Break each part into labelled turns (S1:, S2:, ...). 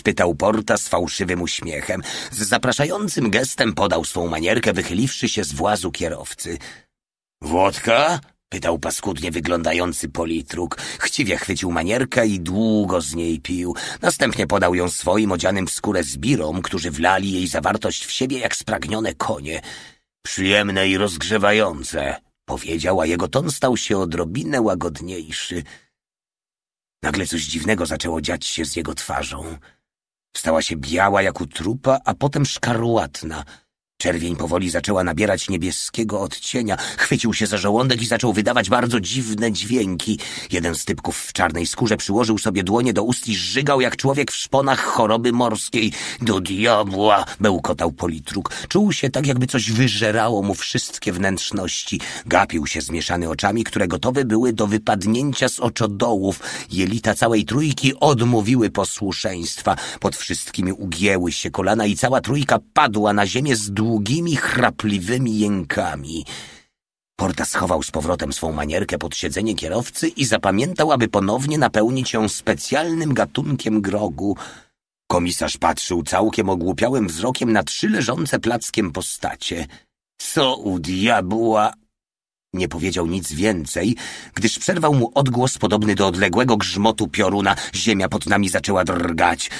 S1: spytał Porta z fałszywym uśmiechem. Z zapraszającym gestem podał swą manierkę, wychyliwszy się z włazu kierowcy. Włodka? Pytał paskudnie wyglądający politruk. Chciwie chwycił manierkę i długo z niej pił. Następnie podał ją swoim odzianym w skórę zbirom, którzy wlali jej zawartość w siebie jak spragnione konie. Przyjemne i rozgrzewające, powiedział, a jego ton stał się odrobinę łagodniejszy. Nagle coś dziwnego zaczęło dziać się z jego twarzą. Stała się biała jak u trupa, a potem szkarłatna Czerwień powoli zaczęła nabierać niebieskiego odcienia. Chwycił się za żołądek i zaczął wydawać bardzo dziwne dźwięki. Jeden z typków w czarnej skórze przyłożył sobie dłonie do ust i żygał jak człowiek w szponach choroby morskiej. Do diabła! bełkotał politruk. Czuł się tak, jakby coś wyżerało mu wszystkie wnętrzności. Gapił się zmieszany oczami, które gotowe były do wypadnięcia z oczodołów. Jelita całej trójki odmówiły posłuszeństwa. Pod wszystkimi ugięły się kolana i cała trójka padła na ziemię z długimi, chrapliwymi jękami. Porta schował z powrotem swą manierkę pod siedzenie kierowcy i zapamiętał, aby ponownie napełnić ją specjalnym gatunkiem grogu. Komisarz patrzył całkiem ogłupiałym wzrokiem na trzy leżące plackiem postacie. Co u diabła! Nie powiedział nic więcej, gdyż przerwał mu odgłos podobny do odległego grzmotu pioruna. Ziemia pod nami zaczęła drgać.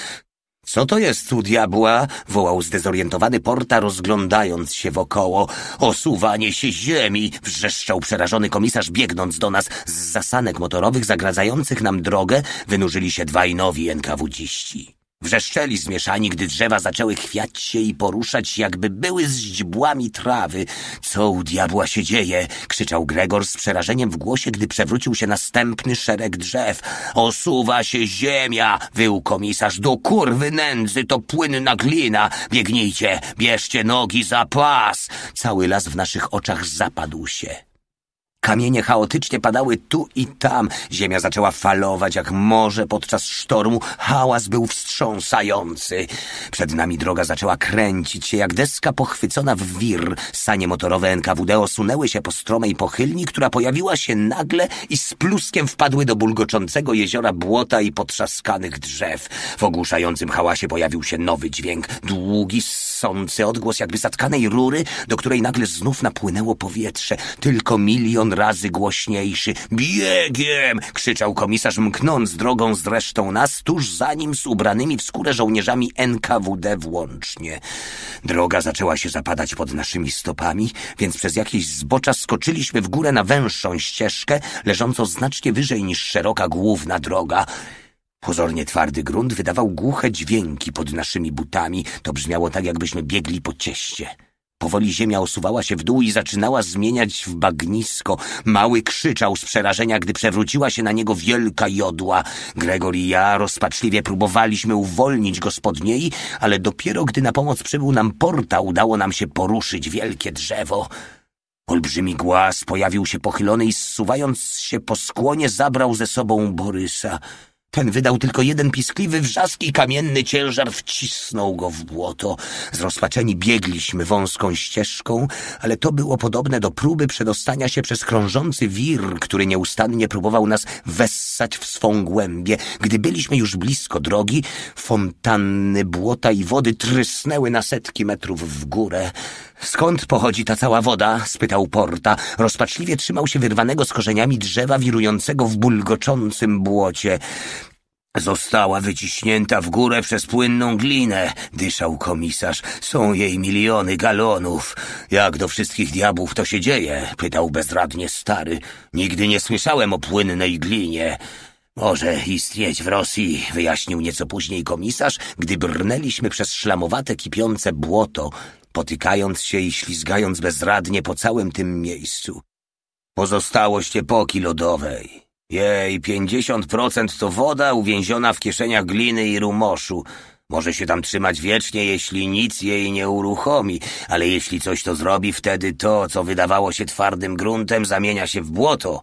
S1: Co to jest u diabła? wołał zdezorientowany Porta, rozglądając się wokoło. Osuwanie się ziemi! wrzeszczał przerażony komisarz, biegnąc do nas. Z zasanek motorowych zagradzających nam drogę wynurzyli się dwaj nowi NKWDziści. Wrzeszczeli zmieszani, gdy drzewa zaczęły chwiać się i poruszać, jakby były z źdźbłami trawy. Co u diabła się dzieje? krzyczał Gregor z przerażeniem w głosie, gdy przewrócił się następny szereg drzew. Osuwa się ziemia! wył komisarz. Do kurwy nędzy to płynna glina! Biegnijcie! Bierzcie nogi za pas! Cały las w naszych oczach zapadł się. Kamienie chaotycznie padały tu i tam. Ziemia zaczęła falować jak morze podczas sztormu. Hałas był wstrząsający. Przed nami droga zaczęła kręcić się jak deska pochwycona w wir. Sanie motorowe NKWD osunęły się po stromej pochylni, która pojawiła się nagle i z pluskiem wpadły do bulgoczącego jeziora błota i potrzaskanych drzew. W ogłuszającym hałasie pojawił się nowy dźwięk. Długi, ssący odgłos jakby zatkanej rury, do której nagle znów napłynęło powietrze, tylko milion razy głośniejszy. Biegiem! krzyczał komisarz, mknąc drogą z resztą nas, tuż za nim z ubranymi w skórę żołnierzami NKWD włącznie. Droga zaczęła się zapadać pod naszymi stopami, więc przez jakieś zbocza skoczyliśmy w górę na węższą ścieżkę, leżącą znacznie wyżej niż szeroka główna droga. Pozornie twardy grunt wydawał głuche dźwięki pod naszymi butami. To brzmiało tak, jakbyśmy biegli po cieście. Powoli ziemia osuwała się w dół i zaczynała zmieniać w bagnisko. Mały krzyczał z przerażenia, gdy przewróciła się na niego wielka jodła. Gregor i ja rozpaczliwie próbowaliśmy uwolnić go spod niej, ale dopiero gdy na pomoc przybył nam porta, udało nam się poruszyć wielkie drzewo. Olbrzymi głaz pojawił się pochylony i zsuwając się po skłonie zabrał ze sobą Borysa. Ten wydał tylko jeden piskliwy wrzask i kamienny ciężar wcisnął go w błoto. Zrozpaczeni biegliśmy wąską ścieżką, ale to było podobne do próby przedostania się przez krążący wir, który nieustannie próbował nas wessać w swą głębię. Gdy byliśmy już blisko drogi, fontanny błota i wody trysnęły na setki metrów w górę. Skąd pochodzi ta cała woda? spytał Porta. Rozpaczliwie trzymał się wyrwanego z korzeniami drzewa wirującego w bulgoczącym błocie. Została wyciśnięta w górę przez płynną glinę, dyszał komisarz. Są jej miliony galonów. Jak do wszystkich diabłów to się dzieje? pytał bezradnie stary. Nigdy nie słyszałem o płynnej glinie. Może istnieć w Rosji, wyjaśnił nieco później komisarz, gdy brnęliśmy przez szlamowate, kipiące błoto, potykając się i ślizgając bezradnie po całym tym miejscu. Pozostałość epoki lodowej. Jej, pięćdziesiąt procent to woda uwięziona w kieszeniach gliny i rumoszu. Może się tam trzymać wiecznie, jeśli nic jej nie uruchomi, ale jeśli coś to zrobi, wtedy to, co wydawało się twardym gruntem, zamienia się w błoto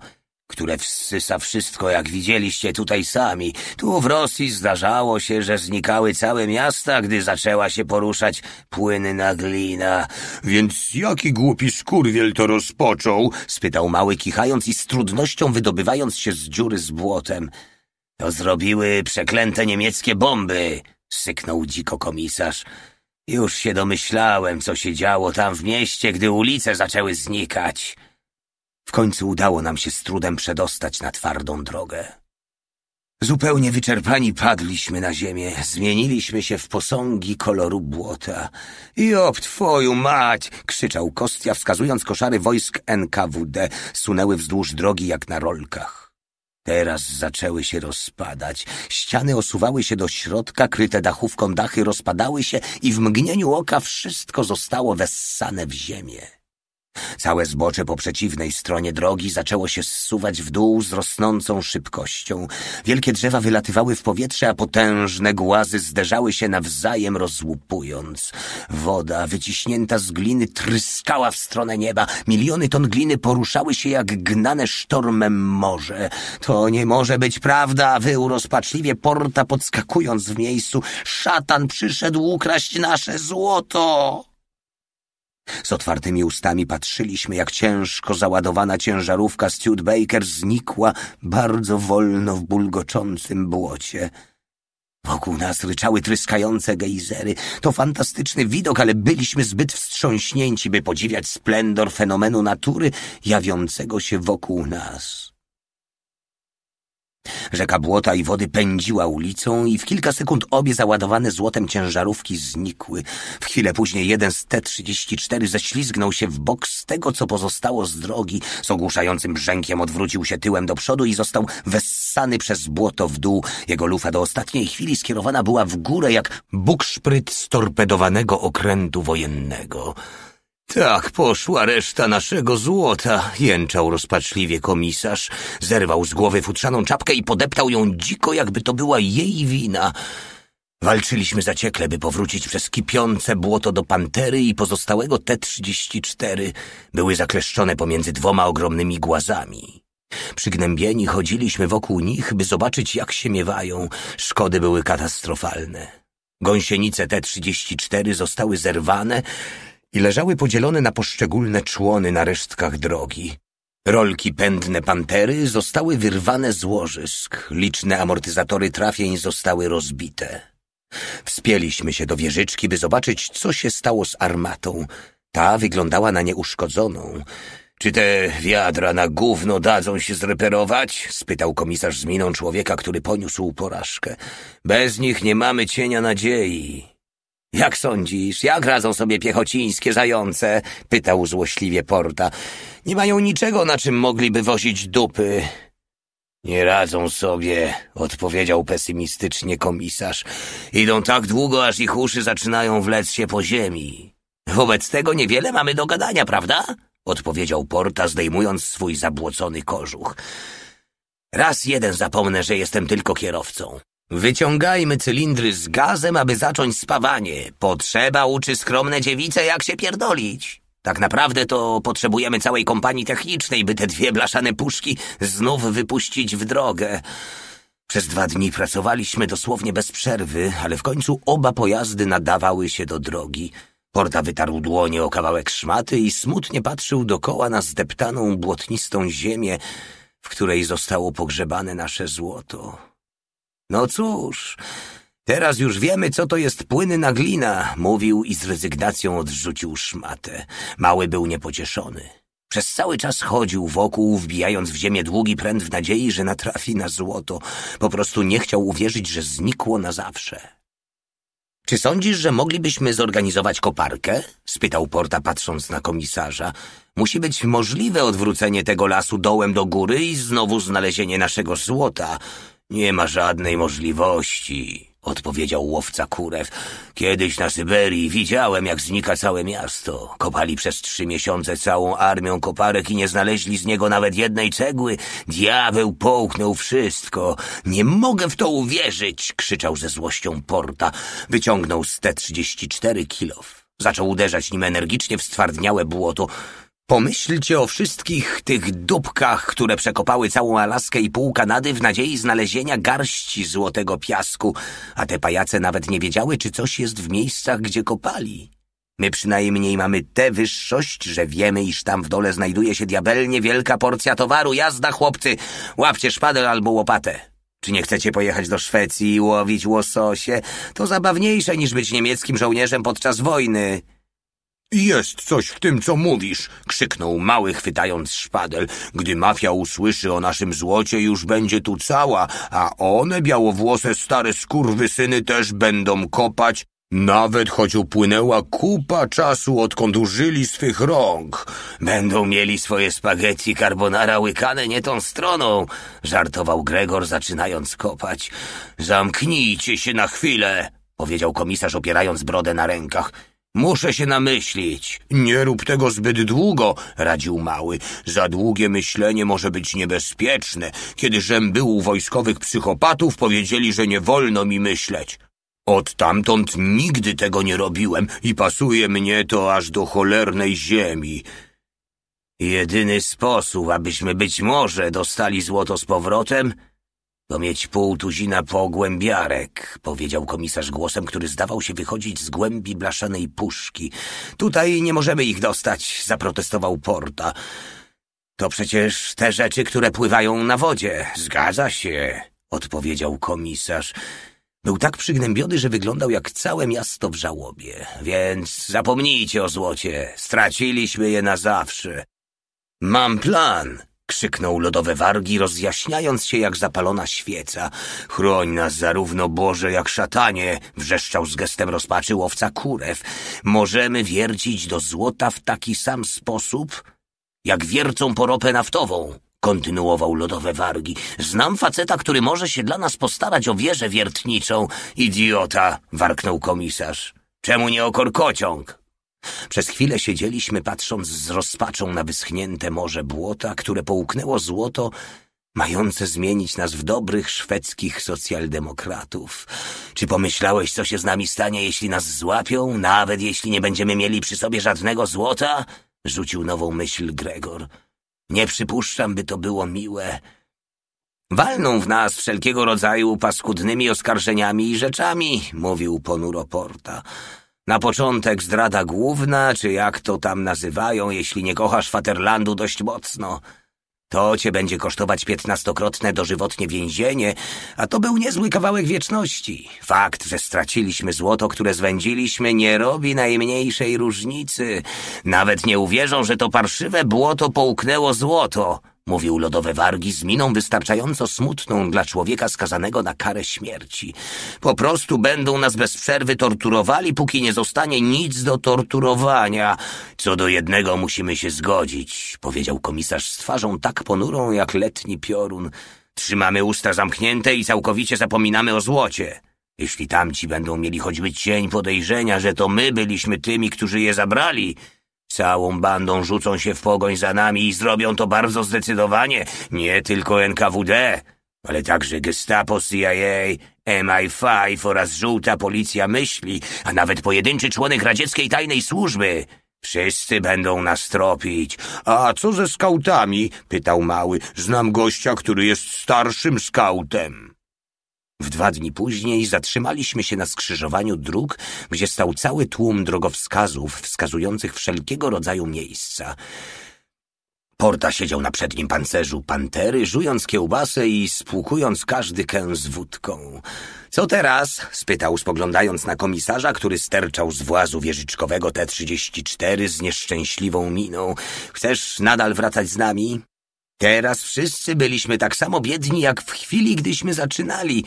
S1: które wsysa wszystko, jak widzieliście tutaj sami. Tu w Rosji zdarzało się, że znikały całe miasta, gdy zaczęła się poruszać płynna glina. Więc jaki głupi skurwiel to rozpoczął? spytał mały, kichając i z trudnością wydobywając się z dziury z błotem. To zrobiły przeklęte niemieckie bomby, syknął dziko komisarz. Już się domyślałem, co się działo tam w mieście, gdy ulice zaczęły znikać. W końcu udało nam się z trudem przedostać na twardą drogę. Zupełnie wyczerpani padliśmy na ziemię, zmieniliśmy się w posągi koloru błota. Job, twoją mać! krzyczał Kostia, wskazując koszary wojsk NKWD. Sunęły wzdłuż drogi jak na rolkach. Teraz zaczęły się rozpadać. Ściany osuwały się do środka, kryte dachówką dachy rozpadały się i w mgnieniu oka wszystko zostało wessane w ziemię. Całe zbocze po przeciwnej stronie drogi zaczęło się zsuwać w dół z rosnącą szybkością. Wielkie drzewa wylatywały w powietrze, a potężne głazy zderzały się nawzajem, rozłupując. Woda, wyciśnięta z gliny, tryskała w stronę nieba. Miliony ton gliny poruszały się jak gnane sztormem morze. To nie może być prawda, wył rozpaczliwie Porta podskakując w miejscu. Szatan przyszedł ukraść nasze złoto! Z otwartymi ustami patrzyliśmy, jak ciężko załadowana ciężarówka Studebaker znikła bardzo wolno w bulgoczącym błocie. Wokół nas ryczały tryskające gejzery. To fantastyczny widok, ale byliśmy zbyt wstrząśnięci, by podziwiać splendor fenomenu natury jawiącego się wokół nas. Rzeka błota i wody pędziła ulicą i w kilka sekund obie załadowane złotem ciężarówki znikły. W chwilę później jeden z T-34 ześlizgnął się w bok z tego, co pozostało z drogi. Z ogłuszającym brzękiem odwrócił się tyłem do przodu i został wessany przez błoto w dół. Jego lufa do ostatniej chwili skierowana była w górę jak bukszpryt storpedowanego okrętu wojennego. Tak poszła reszta naszego złota, jęczał rozpaczliwie komisarz. Zerwał z głowy futrzaną czapkę i podeptał ją dziko, jakby to była jej wina. Walczyliśmy zaciekle, by powrócić przez kipiące błoto do Pantery i pozostałego T-34. Były zakleszczone pomiędzy dwoma ogromnymi głazami. Przygnębieni chodziliśmy wokół nich, by zobaczyć, jak się miewają. Szkody były katastrofalne. Gąsienice T-34 zostały zerwane, i leżały podzielone na poszczególne człony na resztkach drogi. Rolki pędne pantery zostały wyrwane z łożysk, liczne amortyzatory trafień zostały rozbite. Wspięliśmy się do wieżyczki, by zobaczyć, co się stało z armatą. Ta wyglądała na nieuszkodzoną. Czy te wiadra na gówno dadzą się zreperować? spytał komisarz z miną człowieka, który poniósł porażkę. Bez nich nie mamy cienia nadziei. Jak sądzisz, jak radzą sobie piechocińskie zające? Pytał złośliwie Porta. Nie mają niczego, na czym mogliby wozić dupy. Nie radzą sobie, odpowiedział pesymistycznie komisarz. Idą tak długo, aż ich uszy zaczynają wlec się po ziemi. Wobec tego niewiele mamy do gadania, prawda? Odpowiedział Porta, zdejmując swój zabłocony kożuch. Raz jeden zapomnę, że jestem tylko kierowcą. Wyciągajmy cylindry z gazem, aby zacząć spawanie. Potrzeba uczy skromne dziewice, jak się pierdolić. Tak naprawdę to potrzebujemy całej kompanii technicznej, by te dwie blaszane puszki znów wypuścić w drogę. Przez dwa dni pracowaliśmy dosłownie bez przerwy, ale w końcu oba pojazdy nadawały się do drogi. Porta wytarł dłonie o kawałek szmaty i smutnie patrzył dokoła na zdeptaną, błotnistą ziemię, w której zostało pogrzebane nasze złoto. No cóż, teraz już wiemy, co to jest płynna glina, mówił i z rezygnacją odrzucił szmatę. Mały był niepocieszony. Przez cały czas chodził wokół, wbijając w ziemię długi pręt w nadziei, że natrafi na złoto. Po prostu nie chciał uwierzyć, że znikło na zawsze. Czy sądzisz, że moglibyśmy zorganizować koparkę? spytał Porta patrząc na komisarza. Musi być możliwe odwrócenie tego lasu dołem do góry i znowu znalezienie naszego złota. Nie ma żadnej możliwości, odpowiedział łowca kurew. Kiedyś na Syberii widziałem, jak znika całe miasto. Kopali przez trzy miesiące całą armią koparek i nie znaleźli z niego nawet jednej cegły. Diabeł połknął wszystko. Nie mogę w to uwierzyć, krzyczał ze złością Porta. Wyciągnął z trzydzieści cztery kilow. Zaczął uderzać nim energicznie w stwardniałe błoto. Pomyślcie o wszystkich tych dupkach, które przekopały całą Alaskę i pół Kanady w nadziei znalezienia garści złotego piasku, a te pajace nawet nie wiedziały, czy coś jest w miejscach, gdzie kopali. My przynajmniej mamy tę wyższość, że wiemy, iż tam w dole znajduje się diabelnie wielka porcja towaru. Jazda, chłopcy! Łapcie szpadel albo łopatę. Czy nie chcecie pojechać do Szwecji i łowić łososie? To zabawniejsze niż być niemieckim żołnierzem podczas wojny. Jest coś w tym, co mówisz, krzyknął mały, chwytając szpadel. Gdy mafia usłyszy o naszym złocie, już będzie tu cała, a one, białowłose stare skurwysyny, też będą kopać, nawet choć upłynęła kupa czasu, odkąd użyli swych rąk. Będą mieli swoje spaghetti carbonara łykane nie tą stroną, żartował Gregor, zaczynając kopać. Zamknijcie się na chwilę, powiedział komisarz, opierając brodę na rękach. Muszę się namyślić. Nie rób tego zbyt długo, radził mały. Za długie myślenie może być niebezpieczne. Kiedy żem był u wojskowych psychopatów, powiedzieli, że nie wolno mi myśleć. Od tamtąd nigdy tego nie robiłem i pasuje mnie to aż do cholernej ziemi. Jedyny sposób, abyśmy być może dostali złoto z powrotem, to mieć pół tuzina pogłębiarek, powiedział komisarz głosem, który zdawał się wychodzić z głębi blaszanej puszki. Tutaj nie możemy ich dostać, zaprotestował Porta. To przecież te rzeczy, które pływają na wodzie. Zgadza się, odpowiedział komisarz. Był tak przygnębiony, że wyglądał jak całe miasto w żałobie. Więc zapomnijcie o złocie. Straciliśmy je na zawsze. Mam plan, Krzyknął lodowe wargi, rozjaśniając się jak zapalona świeca. Chroń nas zarówno Boże, jak szatanie, wrzeszczał z gestem rozpaczy łowca kurew. Możemy wiercić do złota w taki sam sposób, jak wiercą poropę naftową, kontynuował lodowe wargi. Znam faceta, który może się dla nas postarać o wieżę wiertniczą. Idiota, warknął komisarz. Czemu nie o korkociąg? Przez chwilę siedzieliśmy, patrząc z rozpaczą na wyschnięte morze błota, które połknęło złoto, mające zmienić nas w dobrych szwedzkich socjaldemokratów. Czy pomyślałeś, co się z nami stanie, jeśli nas złapią, nawet jeśli nie będziemy mieli przy sobie żadnego złota? Rzucił nową myśl Gregor. Nie przypuszczam, by to było miłe. Walną w nas wszelkiego rodzaju paskudnymi oskarżeniami i rzeczami, mówił ponuro Porta. Na początek zdrada główna, czy jak to tam nazywają, jeśli nie kochasz Faterlandu dość mocno. To cię będzie kosztować piętnastokrotne dożywotnie więzienie, a to był niezły kawałek wieczności. Fakt, że straciliśmy złoto, które zwędziliśmy, nie robi najmniejszej różnicy. Nawet nie uwierzą, że to parszywe błoto połknęło złoto mówił lodowe wargi z miną wystarczająco smutną dla człowieka skazanego na karę śmierci. Po prostu będą nas bez przerwy torturowali, póki nie zostanie nic do torturowania. Co do jednego musimy się zgodzić, powiedział komisarz z twarzą tak ponurą jak letni piorun. Trzymamy usta zamknięte i całkowicie zapominamy o złocie. Jeśli tamci będą mieli choćby cień podejrzenia, że to my byliśmy tymi, którzy je zabrali, Całą bandą rzucą się w pogoń za nami i zrobią to bardzo zdecydowanie. Nie tylko NKWD, ale także Gestapo, CIA, MI5 oraz żółta policja myśli, a nawet pojedynczy członek radzieckiej tajnej służby. Wszyscy będą nas tropić. A co ze skautami? pytał mały. Znam gościa, który jest starszym skautem. W dwa dni później zatrzymaliśmy się na skrzyżowaniu dróg, gdzie stał cały tłum drogowskazów wskazujących wszelkiego rodzaju miejsca. Porta siedział na przednim pancerzu pantery, żując kiełbasę i spłukując każdy kęs z wódką. Co teraz? spytał, spoglądając na komisarza, który sterczał z włazu wieżyczkowego T-34 z nieszczęśliwą miną. Chcesz nadal wracać z nami? Teraz wszyscy byliśmy tak samo biedni, jak w chwili, gdyśmy zaczynali.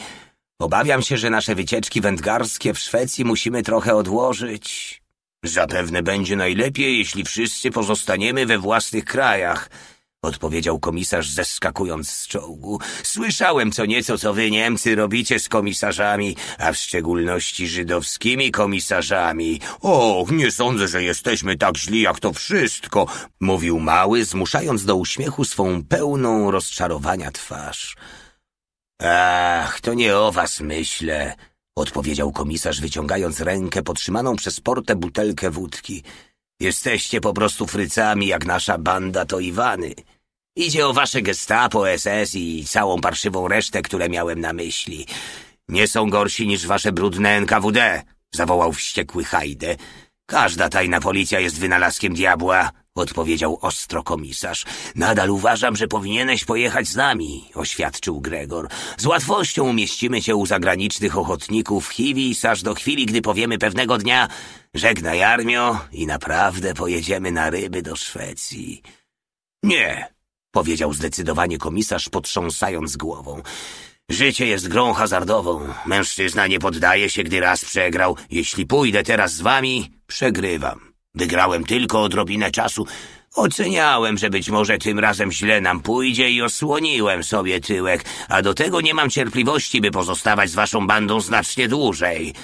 S1: Obawiam się, że nasze wycieczki wędgarskie w Szwecji musimy trochę odłożyć. Zapewne będzie najlepiej, jeśli wszyscy pozostaniemy we własnych krajach – odpowiedział komisarz zeskakując z czołgu. Słyszałem co nieco, co wy Niemcy robicie z komisarzami, a w szczególności żydowskimi komisarzami. O, nie sądzę, że jesteśmy tak źli jak to wszystko, mówił mały, zmuszając do uśmiechu swą pełną rozczarowania twarz. Ach, to nie o was myślę, odpowiedział komisarz, wyciągając rękę potrzymaną przez portę butelkę wódki. Jesteście po prostu frycami jak nasza banda to Iwany. Idzie o wasze gestapo, SS i całą parszywą resztę, które miałem na myśli. Nie są gorsi niż wasze brudne NKWD, zawołał wściekły Hajde. Każda tajna policja jest wynalazkiem diabła, odpowiedział ostro komisarz. Nadal uważam, że powinieneś pojechać z nami, oświadczył Gregor. Z łatwością umieścimy cię u zagranicznych ochotników Hiwis aż do chwili, gdy powiemy pewnego dnia żegnaj armio i naprawdę pojedziemy na ryby do Szwecji. Nie, powiedział zdecydowanie komisarz, potrząsając głową. Życie jest grą hazardową. Mężczyzna nie poddaje się, gdy raz przegrał. Jeśli pójdę teraz z wami, przegrywam. Wygrałem tylko odrobinę czasu. Oceniałem, że być może tym razem źle nam pójdzie i osłoniłem sobie tyłek, a do tego nie mam cierpliwości, by pozostawać z waszą bandą znacznie dłużej.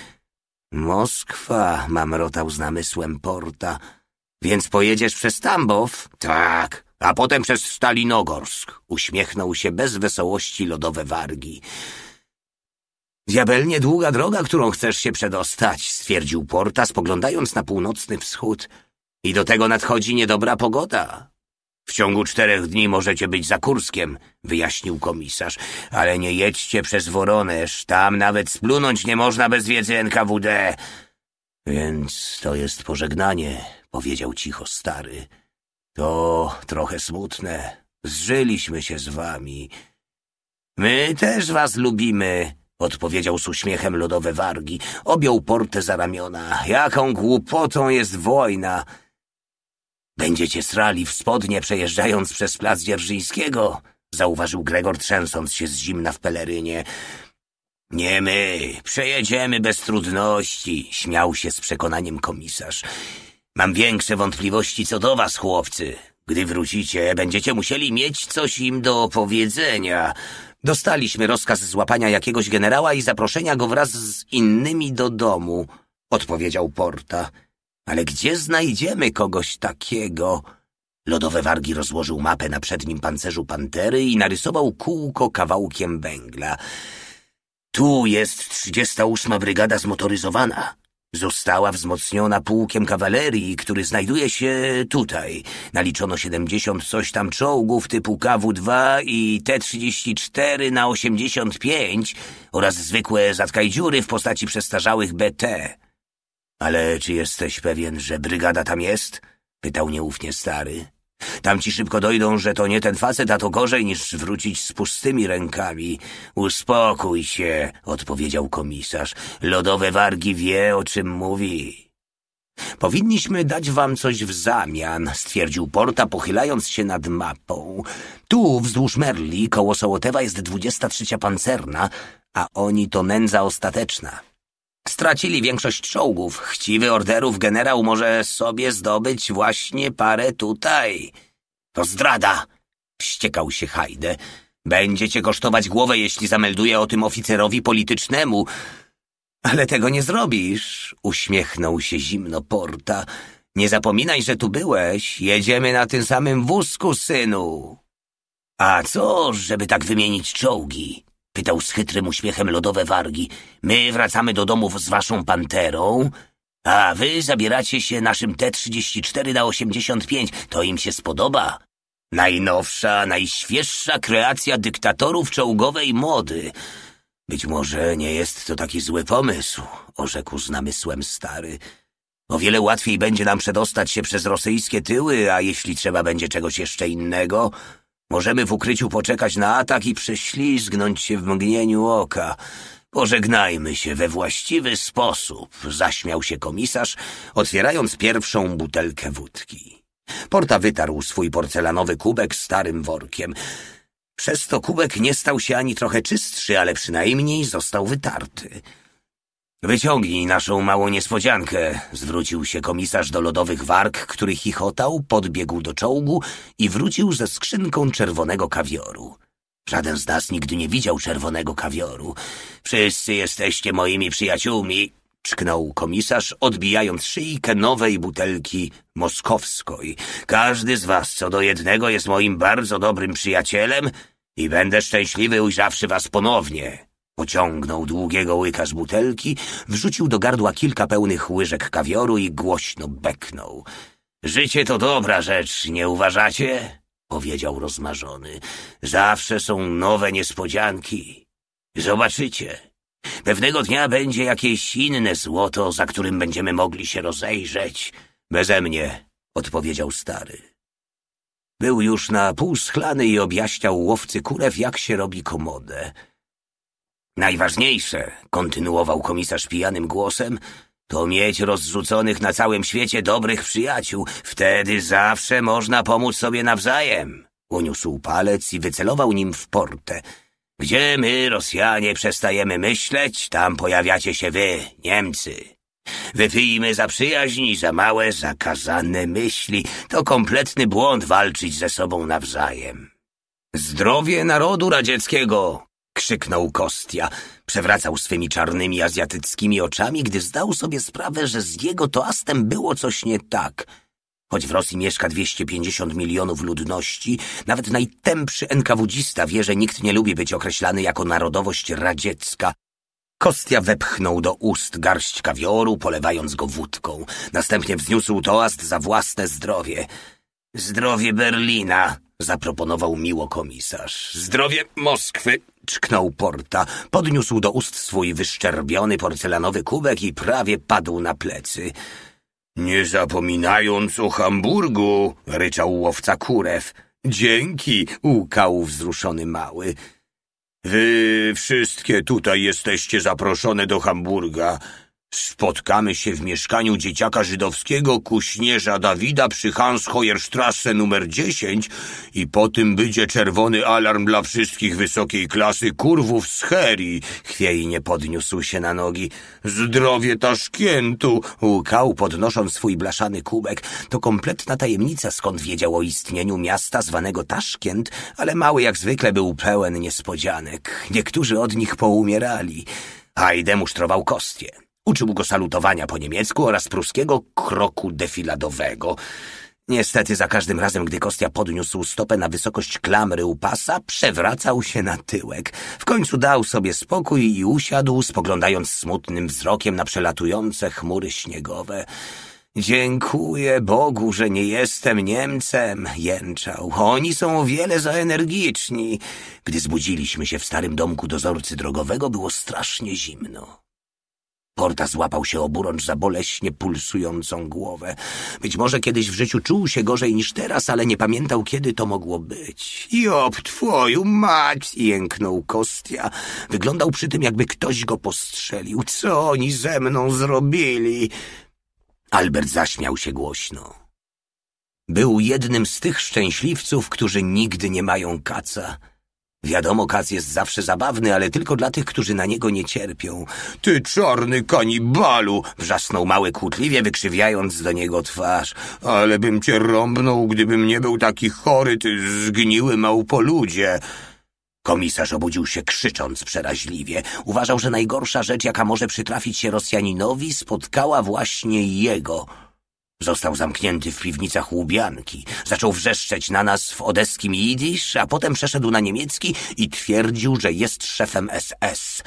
S1: Moskwa, mamrotał z namysłem Porta. Więc pojedziesz przez Tambow? Tak, a potem przez Stalinogorsk. Uśmiechnął się bez wesołości lodowe wargi. Diabelnie długa droga, którą chcesz się przedostać, stwierdził Porta, spoglądając na północny wschód. I do tego nadchodzi niedobra pogoda. W ciągu czterech dni możecie być za Kurskiem, wyjaśnił komisarz, ale nie jedźcie przez Woronesz, tam nawet splunąć nie można bez wiedzy NKWD. Więc to jest pożegnanie, powiedział cicho stary. To trochę smutne. Zżyliśmy się z wami. My też was lubimy, Odpowiedział z uśmiechem lodowe wargi, objął portę za ramiona. Jaką głupotą jest wojna! Będziecie srali w spodnie, przejeżdżając przez plac Dzierżyńskiego, zauważył Gregor, trzęsąc się z zimna w pelerynie. Nie my, przejedziemy bez trudności, śmiał się z przekonaniem komisarz. Mam większe wątpliwości co do was, chłopcy. Gdy wrócicie, będziecie musieli mieć coś im do opowiedzenia. Dostaliśmy rozkaz złapania jakiegoś generała i zaproszenia go wraz z innymi do domu, odpowiedział Porta. Ale gdzie znajdziemy kogoś takiego? Lodowe wargi rozłożył mapę na przednim pancerzu pantery i narysował kółko kawałkiem węgla. Tu jest 38 brygada zmotoryzowana. Została wzmocniona pułkiem kawalerii, który znajduje się tutaj. Naliczono 70 coś tam czołgów typu KW-2 i T-34 na 85 oraz zwykłe zatkaj dziury w postaci przestarzałych BT. Ale czy jesteś pewien, że brygada tam jest? Pytał nieufnie stary. Tamci szybko dojdą, że to nie ten facet, a to gorzej niż wrócić z pustymi rękami. Uspokój się, odpowiedział komisarz. Lodowe wargi wie, o czym mówi. Powinniśmy dać wam coś w zamian, stwierdził Porta, pochylając się nad mapą. Tu, wzdłuż Merli, koło Sołotewa jest dwudziesta trzecia pancerna, a oni to nędza ostateczna. Stracili większość czołgów. Chciwy orderów generał może sobie zdobyć właśnie parę tutaj. To zdrada! Wściekał się Hajde. Będziecie kosztować głowę, jeśli zamelduję o tym oficerowi politycznemu. Ale tego nie zrobisz, uśmiechnął się zimno Porta. Nie zapominaj, że tu byłeś. Jedziemy na tym samym wózku, synu. A co, żeby tak wymienić czołgi? Pytał z chytrym uśmiechem lodowe wargi. My wracamy do domów z waszą panterą, a wy zabieracie się naszym T-34 na 85. To im się spodoba. Najnowsza, najświeższa kreacja dyktatorów czołgowej mody. Być może nie jest to taki zły pomysł, orzekł z namysłem stary. O wiele łatwiej będzie nam przedostać się przez rosyjskie tyły, a jeśli trzeba będzie czegoś jeszcze innego, Możemy w ukryciu poczekać na atak i prześlizgnąć się w mgnieniu oka. Pożegnajmy się we właściwy sposób, zaśmiał się komisarz, otwierając pierwszą butelkę wódki. Porta wytarł swój porcelanowy kubek starym workiem. Przez to kubek nie stał się ani trochę czystszy, ale przynajmniej został wytarty. Wyciągnij naszą małą niespodziankę, zwrócił się komisarz do lodowych warg, który chichotał, podbiegł do czołgu i wrócił ze skrzynką czerwonego kawioru. Żaden z nas nigdy nie widział czerwonego kawioru. Wszyscy jesteście moimi przyjaciółmi, Czknął komisarz, odbijając szyjkę nowej butelki moskowskiej. Każdy z was co do jednego jest moim bardzo dobrym przyjacielem i będę szczęśliwy ujrzawszy was ponownie. Pociągnął długiego łyka z butelki, wrzucił do gardła kilka pełnych łyżek kawioru i głośno beknął. Życie to dobra rzecz, nie uważacie? Powiedział rozmarzony. Zawsze są nowe niespodzianki. Zobaczycie. Pewnego dnia będzie jakieś inne złoto, za którym będziemy mogli się rozejrzeć. Beze mnie, odpowiedział stary. Był już na pół schlany i objaśniał łowcy kurew, jak się robi komodę. Najważniejsze, kontynuował komisarz pijanym głosem, to mieć rozrzuconych na całym świecie dobrych przyjaciół. Wtedy zawsze można pomóc sobie nawzajem. Uniósł palec i wycelował nim w portę. Gdzie my, Rosjanie, przestajemy myśleć, tam pojawiacie się wy, Niemcy. Wypijmy za przyjaźń i za małe, zakazane myśli. To kompletny błąd walczyć ze sobą nawzajem. Zdrowie narodu radzieckiego! krzyknął Kostia. Przewracał swymi czarnymi azjatyckimi oczami, gdy zdał sobie sprawę, że z jego toastem było coś nie tak. Choć w Rosji mieszka 250 milionów ludności, nawet najtępszy enkawudzista wie, że nikt nie lubi być określany jako narodowość radziecka. Kostia wepchnął do ust garść kawioru, polewając go wódką. Następnie wzniósł toast za własne zdrowie. Zdrowie Berlina, zaproponował miło komisarz. Zdrowie Moskwy! Czknął Porta, podniósł do ust swój wyszczerbiony porcelanowy kubek i prawie padł na plecy. Nie zapominając o Hamburgu, ryczał łowca kurew. Dzięki, łkał wzruszony mały. Wy wszystkie tutaj jesteście zaproszone do Hamburga. Spotkamy się w mieszkaniu dzieciaka żydowskiego kuśnierza Dawida przy hans hoyer numer 10 i po tym będzie czerwony alarm dla wszystkich wysokiej klasy kurwów z Heri. Chwiej nie podniósł się na nogi. Zdrowie Taszkientu! Łkał podnosząc swój blaszany kubek. To kompletna tajemnica, skąd wiedział o istnieniu miasta zwanego Taszkent, ale mały jak zwykle był pełen niespodzianek. Niektórzy od nich poumierali. Hajde musztrował kostie. Uczył go salutowania po niemiecku oraz pruskiego kroku defiladowego. Niestety za każdym razem, gdy Kostia podniósł stopę na wysokość klamry u pasa, przewracał się na tyłek. W końcu dał sobie spokój i usiadł, spoglądając smutnym wzrokiem na przelatujące chmury śniegowe. Dziękuję Bogu, że nie jestem Niemcem, jęczał. Oni są o wiele za energiczni. Gdy zbudziliśmy się w starym domku dozorcy drogowego, było strasznie zimno. Porta złapał się oburącz za boleśnie pulsującą głowę. Być może kiedyś w życiu czuł się gorzej niż teraz, ale nie pamiętał, kiedy to mogło być. Job, twoju mać! jęknął Kostia. Wyglądał przy tym, jakby ktoś go postrzelił. Co oni ze mną zrobili? Albert zaśmiał się głośno. Był jednym z tych szczęśliwców, którzy nigdy nie mają kaca. Wiadomo, Kaz jest zawsze zabawny, ale tylko dla tych, którzy na niego nie cierpią. Ty czarny kanibalu! wrzasnął mały kłótliwie, wykrzywiając do niego twarz. Ale bym cię rąbnął, gdybym nie był taki chory, ty zgniły małpoludzie. Komisarz obudził się krzycząc przeraźliwie. Uważał, że najgorsza rzecz, jaka może przytrafić się Rosjaninowi, spotkała właśnie jego. Został zamknięty w piwnicach Łubianki, zaczął wrzeszczeć na nas w odeskim jidysz, a potem przeszedł na niemiecki i twierdził, że jest szefem SS.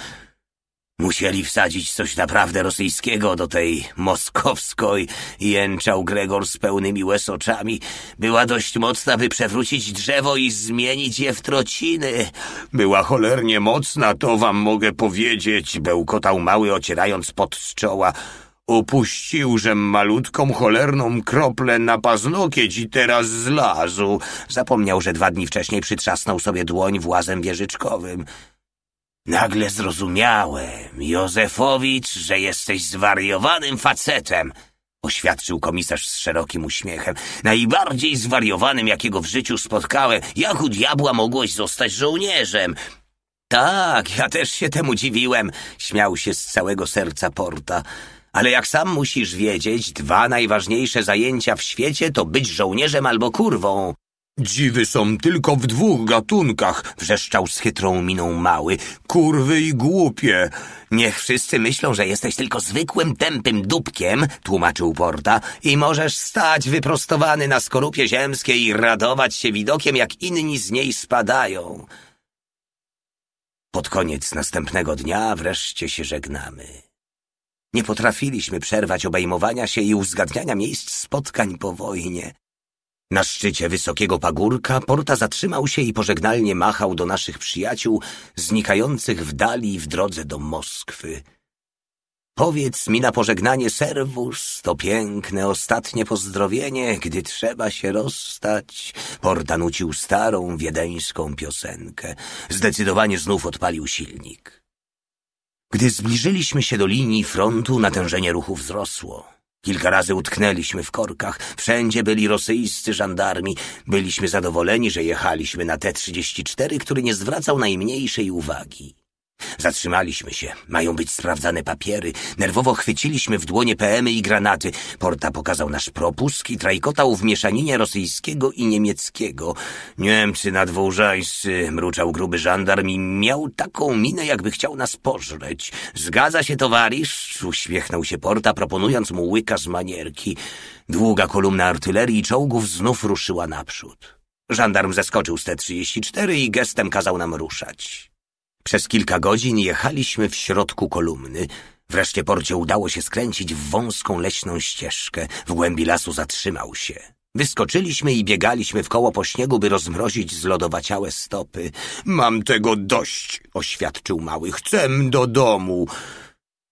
S1: Musieli wsadzić coś naprawdę rosyjskiego do tej moskowskoj, jęczał Gregor z pełnymi łez oczami. Była dość mocna, by przewrócić drzewo i zmienić je w trociny. Była cholernie mocna, to wam mogę powiedzieć, bełkotał mały, ocierając pot z czoła. Upuściłżem malutką, cholerną kroplę na paznokieć i teraz zlazł. Zapomniał, że dwa dni wcześniej przytrzasnął sobie dłoń włazem wieżyczkowym. Nagle zrozumiałem, Józefowicz, że jesteś zwariowanym facetem, oświadczył komisarz z szerokim uśmiechem. Najbardziej zwariowanym, jakiego w życiu spotkałem. Jak u diabła mogłeś zostać żołnierzem? Tak, ja też się temu dziwiłem, śmiał się z całego serca Porta. Ale jak sam musisz wiedzieć, dwa najważniejsze zajęcia w świecie to być żołnierzem albo kurwą. Dziwy są tylko w dwóch gatunkach, wrzeszczał z chytrą miną mały. Kurwy i głupie. Niech wszyscy myślą, że jesteś tylko zwykłym tępym dupkiem, tłumaczył Porta, i możesz stać wyprostowany na skorupie ziemskiej i radować się widokiem, jak inni z niej spadają. Pod koniec następnego dnia wreszcie się żegnamy. Nie potrafiliśmy przerwać obejmowania się i uzgadniania miejsc spotkań po wojnie. Na szczycie wysokiego pagórka Porta zatrzymał się i pożegnalnie machał do naszych przyjaciół, znikających w dali w drodze do Moskwy. Powiedz mi na pożegnanie serwus, to piękne ostatnie pozdrowienie, gdy trzeba się rozstać. Porta nucił starą wiedeńską piosenkę. Zdecydowanie znów odpalił silnik. Gdy zbliżyliśmy się do linii frontu, natężenie ruchu wzrosło. Kilka razy utknęliśmy w korkach, wszędzie byli rosyjscy żandarmi. Byliśmy zadowoleni, że jechaliśmy na T-34, który nie zwracał najmniejszej uwagi. Zatrzymaliśmy się. Mają być sprawdzane papiery. Nerwowo chwyciliśmy w dłonie PM-y i granaty. Porta pokazał nasz propusk i trajkotał w mieszaninie rosyjskiego i niemieckiego. Niemcy nadwołżańscy, mruczał gruby żandarm i miał taką minę, jakby chciał nas pożreć. Zgadza się, towarzysz? Uśmiechnął się Porta, proponując mu łyka z manierki. Długa kolumna artylerii i czołgów znów ruszyła naprzód. Żandarm zeskoczył z T-34 i gestem kazał nam ruszać. Przez kilka godzin jechaliśmy w środku kolumny. Wreszcie porcie udało się skręcić w wąską leśną ścieżkę. W głębi lasu zatrzymał się. Wyskoczyliśmy i biegaliśmy w koło po śniegu, by rozmrozić zlodowaciałe stopy. Mam tego dość, oświadczył mały. Chcę do domu.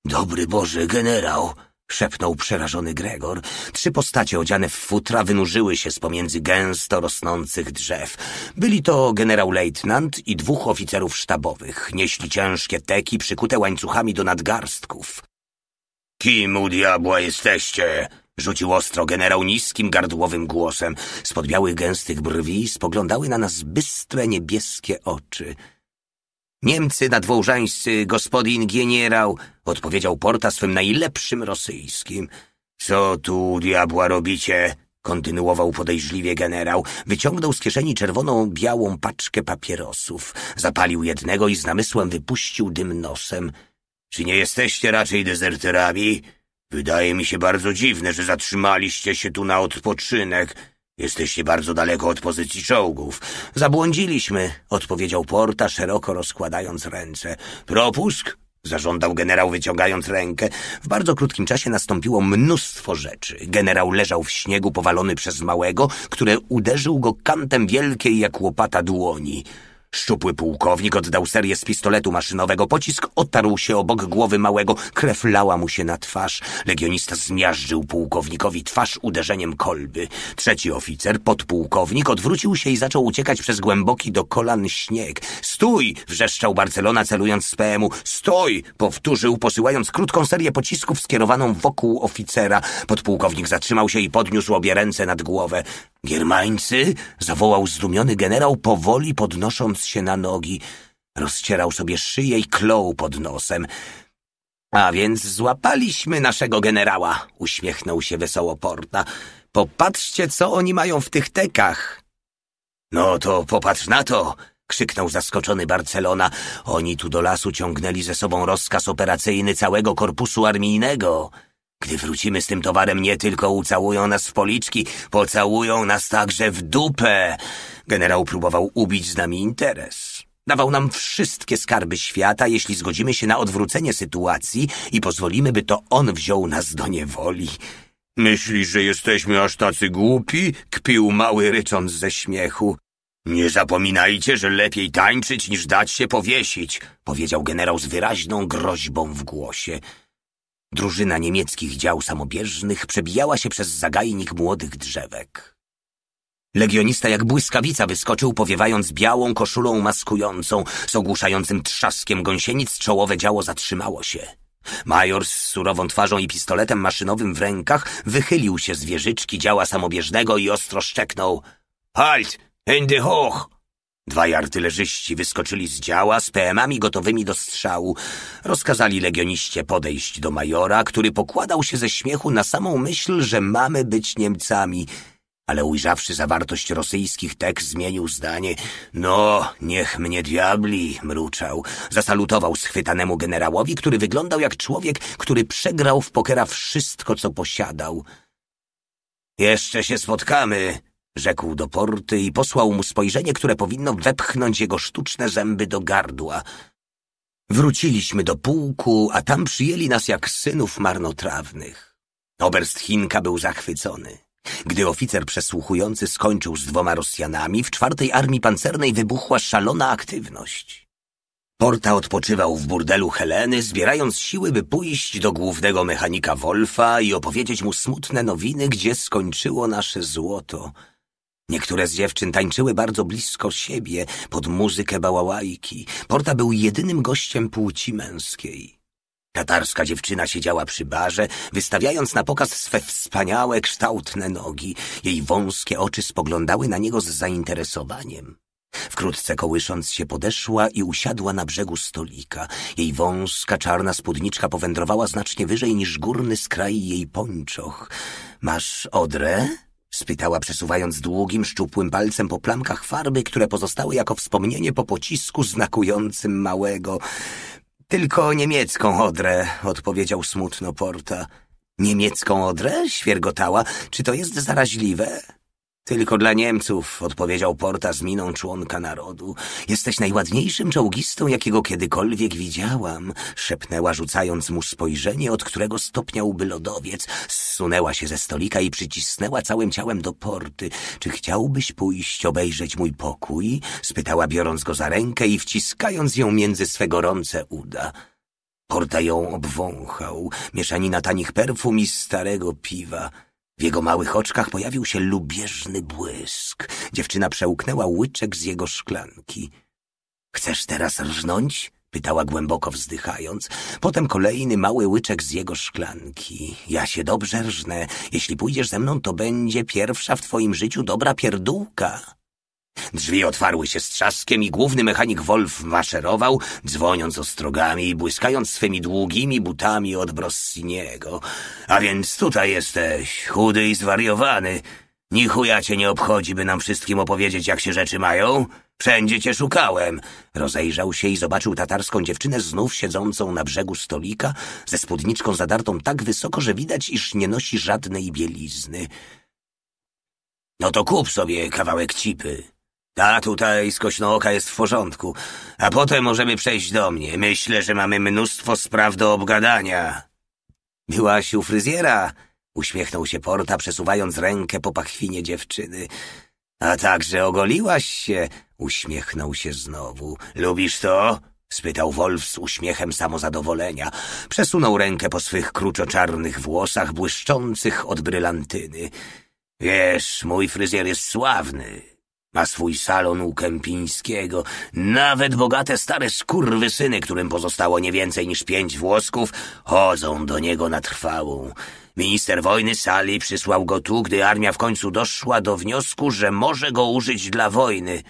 S1: Dobry Boże, generał, szepnął przerażony Gregor. Trzy postacie odziane w futra wynurzyły się z pomiędzy gęsto rosnących drzew. Byli to generał-lejtnant i dwóch oficerów sztabowych. Nieśli ciężkie teki przykute łańcuchami do nadgarstków. Kim u diabła jesteście? Rzucił ostro generał niskim, gardłowym głosem. Spod białych, gęstych brwi spoglądały na nas bystre, niebieskie oczy. Niemcy nadwołżańscy, gospodin generał, odpowiedział Porta swym najlepszym rosyjskim. Co tu diabła robicie? kontynuował podejrzliwie generał. Wyciągnął z kieszeni czerwoną, białą paczkę papierosów. Zapalił jednego i z namysłem wypuścił dym nosem. Czy nie jesteście raczej dezerterami? Wydaje mi się bardzo dziwne, że zatrzymaliście się tu na odpoczynek. Jesteście bardzo daleko od pozycji czołgów. Zabłądziliśmy, odpowiedział Porta, szeroko rozkładając ręce. Propusk? Zażądał generał, wyciągając rękę. W bardzo krótkim czasie nastąpiło mnóstwo rzeczy. Generał leżał w śniegu, powalony przez małego, które uderzył go kantem wielkiej jak łopata dłoni. Szczupły pułkownik oddał serię z pistoletu maszynowego. Pocisk otarł się obok głowy małego. Krew lała mu się na twarz. Legionista zmiażdżył pułkownikowi twarz uderzeniem kolby. Trzeci oficer, podpułkownik, odwrócił się i zaczął uciekać przez głęboki do kolan śnieg. Stój! wrzeszczał Barcelona celując z PM-u. Stoj! powtórzył, posyłając krótką serię pocisków skierowaną wokół oficera. Podpułkownik zatrzymał się i podniósł obie ręce nad głowę. Giermańcy? zawołał zdumiony generał, powoli podnosząc się na nogi. Rozcierał sobie szyję i klął pod nosem. A więc złapaliśmy naszego generała, uśmiechnął się wesoło Porta. Popatrzcie, co oni mają w tych tekach. No to popatrz na to, krzyknął zaskoczony Barcelona. Oni tu do lasu ciągnęli ze sobą rozkaz operacyjny całego korpusu armijnego. Gdy wrócimy z tym towarem, nie tylko ucałują nas w policzki, pocałują nas także w dupę. Generał próbował ubić z nami interes. Dawał nam wszystkie skarby świata, jeśli zgodzimy się na odwrócenie sytuacji i pozwolimy, by to on wziął nas do niewoli. Myślisz, że jesteśmy aż tacy głupi? Kpił mały rycząc ze śmiechu. Nie zapominajcie, że lepiej tańczyć niż dać się powiesić, powiedział generał z wyraźną groźbą w głosie. Drużyna niemieckich dział samobieżnych przebijała się przez zagajnik młodych drzewek. Legionista jak błyskawica wyskoczył, powiewając białą koszulą maskującą. Z ogłuszającym trzaskiem gąsienic czołowe działo zatrzymało się. Major z surową twarzą i pistoletem maszynowym w rękach wychylił się z wieżyczki działa samobieżnego i ostro szczeknął. Halt! Endy hoch! Dwaj artylerzyści wyskoczyli z działa z PM-ami gotowymi do strzału. Rozkazali legioniście podejść do majora, który pokładał się ze śmiechu na samą myśl, że mamy być Niemcami. Ale ujrzawszy zawartość rosyjskich tek, zmienił zdanie. No, niech mnie diabli, mruczał. Zasalutował schwytanemu generałowi, który wyglądał jak człowiek, który przegrał w pokera wszystko, co posiadał. Jeszcze się spotkamy, rzekł do porty i posłał mu spojrzenie, które powinno wepchnąć jego sztuczne zęby do gardła. Wróciliśmy do pułku, a tam przyjęli nas jak synów marnotrawnych. Oberst Chinka był zachwycony. Gdy oficer przesłuchujący skończył z dwoma Rosjanami, w czwartej armii pancernej wybuchła szalona aktywność. Porta odpoczywał w burdelu Heleny, zbierając siły, by pójść do głównego mechanika Wolfa i opowiedzieć mu smutne nowiny, gdzie skończyło nasze złoto – Niektóre z dziewczyn tańczyły bardzo blisko siebie pod muzykę bałałajki. Porta był jedynym gościem płci męskiej. Tatarska dziewczyna siedziała przy barze, wystawiając na pokaz swe wspaniałe, kształtne nogi. Jej wąskie oczy spoglądały na niego z zainteresowaniem. Wkrótce kołysząc się podeszła i usiadła na brzegu stolika. Jej wąska, czarna spódniczka powędrowała znacznie wyżej niż górny skraj jej pończoch. — Masz odrę? spytała przesuwając długim, szczupłym palcem po plamkach farby, które pozostały jako wspomnienie po pocisku znakującym małego. Tylko niemiecką odrę, odpowiedział smutno Porta. Niemiecką odrę? świergotała. Czy to jest zaraźliwe? Tylko dla Niemców, odpowiedział Porta z miną członka narodu. Jesteś najładniejszym czołgistą, jakiego kiedykolwiek widziałam, szepnęła, rzucając mu spojrzenie, od którego stopniałby lodowiec. Zsunęła się ze stolika i przycisnęła całym ciałem do porty. Czy chciałbyś pójść obejrzeć mój pokój? spytała, biorąc go za rękę i wciskając ją między swe gorące uda. Porta ją obwąchał, mieszanina tanich perfum i starego piwa. W jego małych oczkach pojawił się lubieżny błysk. Dziewczyna przełknęła łyczek z jego szklanki. Chcesz teraz rżnąć? pytała głęboko wzdychając. Potem kolejny mały łyczek z jego szklanki. Ja się dobrze rżnę. Jeśli pójdziesz ze mną, to będzie pierwsza w twoim życiu dobra pierdółka. Drzwi otwarły się z trzaskiem i główny mechanik Wolf maszerował, dzwoniąc ostrogami i błyskając swymi długimi butami od Brossiniego. A więc tutaj jesteś, chudy i zwariowany. Nichuja cię nie obchodzi, by nam wszystkim opowiedzieć, jak się rzeczy mają? Wszędzie cię szukałem. Rozejrzał się i zobaczył tatarską dziewczynę znów siedzącą na brzegu stolika, ze spódniczką zadartą tak wysoko, że widać, iż nie nosi żadnej bielizny. No to kup sobie kawałek cipy. Ta tutaj skośnooka jest w porządku, a potem możemy przejść do mnie. Myślę, że mamy mnóstwo spraw do obgadania. Byłaś u fryzjera, uśmiechnął się Porta, przesuwając rękę po pachwinie dziewczyny. A także ogoliłaś się, uśmiechnął się znowu. Lubisz to? spytał Wolf z uśmiechem samozadowolenia. Przesunął rękę po swych kruczoczarnych włosach, błyszczących od brylantyny. Wiesz, mój fryzjer jest sławny. Ma swój salon u Kępińskiego. Nawet bogate stare skurwysyny, którym pozostało nie więcej niż pięć włosków, chodzą do niego na trwałą. Minister wojny sali przysłał go tu, gdy armia w końcu doszła do wniosku, że może go użyć dla wojny.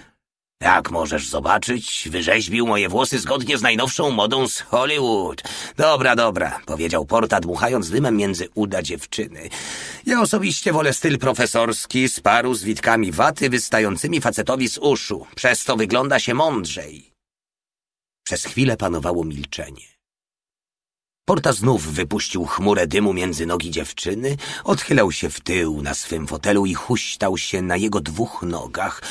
S1: Jak możesz zobaczyć, wyrzeźbił moje włosy zgodnie z najnowszą modą z Hollywood. Dobra, dobra, powiedział Porta, dmuchając dymem między uda dziewczyny. Ja osobiście wolę styl profesorski z paru z witkami waty wystającymi facetowi z uszu. Przez to wygląda się mądrzej. Przez chwilę panowało milczenie. Porta znów wypuścił chmurę dymu między nogi dziewczyny, odchylał się w tył na swym fotelu i huśtał się na jego dwóch nogach –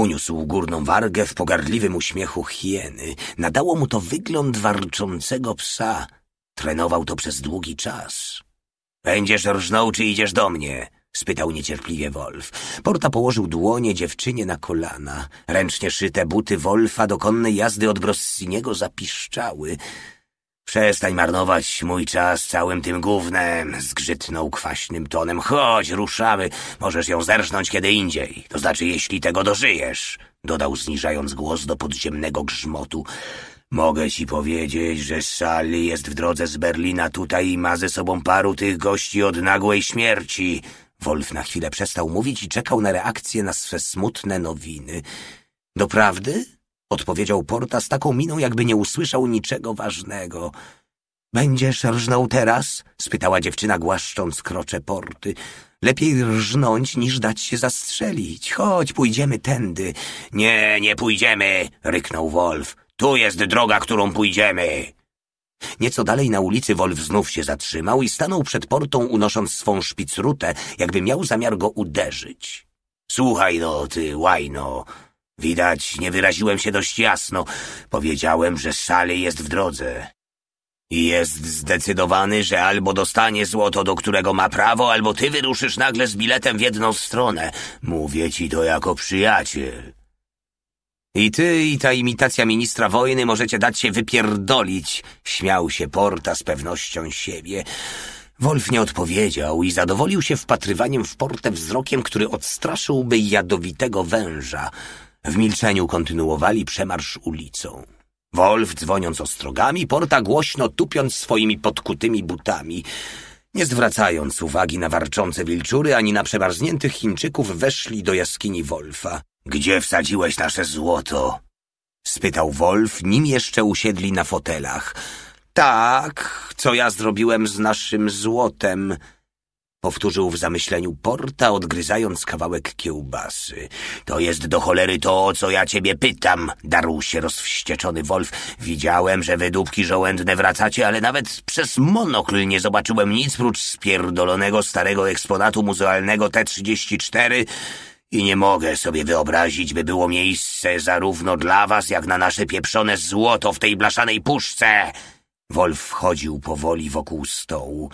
S1: Uniósł górną wargę w pogardliwym uśmiechu hieny. Nadało mu to wygląd warczącego psa. Trenował to przez długi czas. Będziesz rżnął, czy idziesz do mnie? spytał niecierpliwie Wolf. Porta położył dłonie dziewczynie na kolana. Ręcznie szyte buty Wolfa do konnej jazdy od niego zapiszczały. Przestań marnować mój czas całym tym gównem, zgrzytnął kwaśnym tonem. Chodź, ruszamy. Możesz ją zerżnąć kiedy indziej. To znaczy, jeśli tego dożyjesz, dodał zniżając głos do podziemnego grzmotu. Mogę ci powiedzieć, że Sally jest w drodze z Berlina tutaj i ma ze sobą paru tych gości od nagłej śmierci. Wolf na chwilę przestał mówić i czekał na reakcję na swe smutne nowiny. Doprawdy? odpowiedział Porta z taką miną, jakby nie usłyszał niczego ważnego. Będziesz rżnął teraz? spytała dziewczyna, głaszcząc krocze porty. Lepiej rżnąć niż dać się zastrzelić. Chodź, pójdziemy tędy. Nie, nie pójdziemy, ryknął Wolf. Tu jest droga, którą pójdziemy. Nieco dalej na ulicy Wolf znów się zatrzymał i stanął przed portą, unosząc swą szpicrutę, jakby miał zamiar go uderzyć. Słuchaj no, ty łajno, Widać, nie wyraziłem się dość jasno. Powiedziałem, że Sally jest w drodze. I jest zdecydowany, że albo dostanie złoto, do którego ma prawo, albo ty wyruszysz nagle z biletem w jedną stronę. Mówię ci to jako przyjaciel. I ty, i ta imitacja ministra wojny możecie dać się wypierdolić, śmiał się Porta z pewnością siebie. Wolf nie odpowiedział i zadowolił się wpatrywaniem w Portę wzrokiem, który odstraszyłby jadowitego węża. W milczeniu kontynuowali przemarsz ulicą. Wolf dzwoniąc ostrogami, Porta głośno tupiąc swoimi podkutymi butami. Nie zwracając uwagi na warczące wilczury ani na przemarzniętych Chińczyków, weszli do jaskini Wolfa. Gdzie wsadziłeś nasze złoto? spytał Wolf, nim jeszcze usiedli na fotelach. Tak, co ja zrobiłem z naszym złotem? Powtórzył w zamyśleniu Porta, odgryzając kawałek kiełbasy. To jest do cholery to, o co ja ciebie pytam, darł się rozwścieczony Wolf. Widziałem, że wy dupki żołędne wracacie, ale nawet przez monokl nie zobaczyłem nic prócz spierdolonego starego eksponatu muzealnego T-34 i nie mogę sobie wyobrazić, by było miejsce zarówno dla was, jak na nasze pieprzone złoto w tej blaszanej puszce. Wolf chodził powoli wokół stołu.